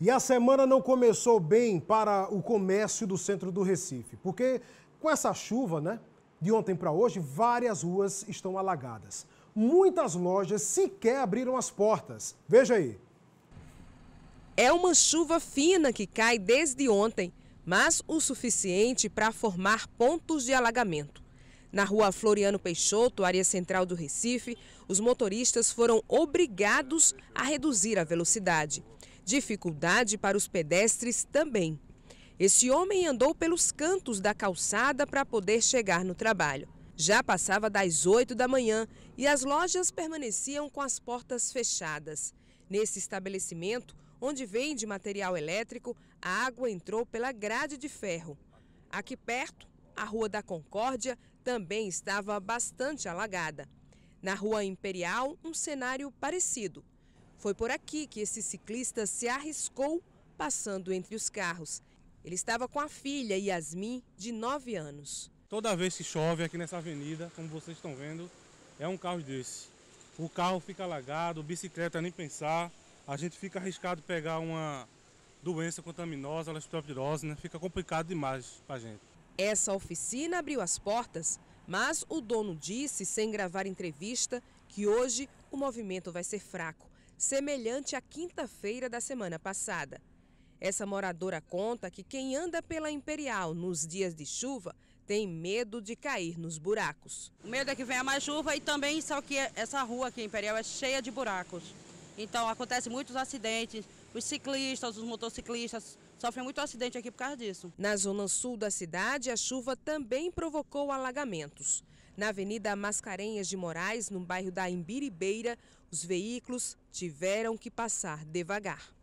E a semana não começou bem para o comércio do centro do Recife, porque com essa chuva, né, de ontem para hoje, várias ruas estão alagadas. Muitas lojas sequer abriram as portas. Veja aí. É uma chuva fina que cai desde ontem, mas o suficiente para formar pontos de alagamento. Na rua Floriano Peixoto, área central do Recife, os motoristas foram obrigados a reduzir a velocidade dificuldade para os pedestres também. Esse homem andou pelos cantos da calçada para poder chegar no trabalho. Já passava das 8 da manhã e as lojas permaneciam com as portas fechadas. Nesse estabelecimento, onde vende material elétrico, a água entrou pela grade de ferro. Aqui perto, a Rua da Concórdia também estava bastante alagada. Na Rua Imperial, um cenário parecido. Foi por aqui que esse ciclista se arriscou passando entre os carros. Ele estava com a filha Yasmin, de 9 anos. Toda vez que chove aqui nessa avenida, como vocês estão vendo, é um carro desse. O carro fica alagado, bicicleta nem pensar, a gente fica arriscado pegar uma doença contaminosa, leptospirose, né? Fica complicado demais para a gente. Essa oficina abriu as portas, mas o dono disse, sem gravar entrevista, que hoje o movimento vai ser fraco semelhante à quinta-feira da semana passada. Essa moradora conta que quem anda pela Imperial nos dias de chuva tem medo de cair nos buracos. O medo é que venha mais chuva e também só que essa rua aqui, Imperial, é cheia de buracos. Então acontece muitos acidentes, os ciclistas, os motociclistas sofrem muito acidente aqui por causa disso. Na zona sul da cidade, a chuva também provocou alagamentos. Na Avenida Mascarenhas de Moraes, no bairro da Imbiribeira, os veículos tiveram que passar devagar.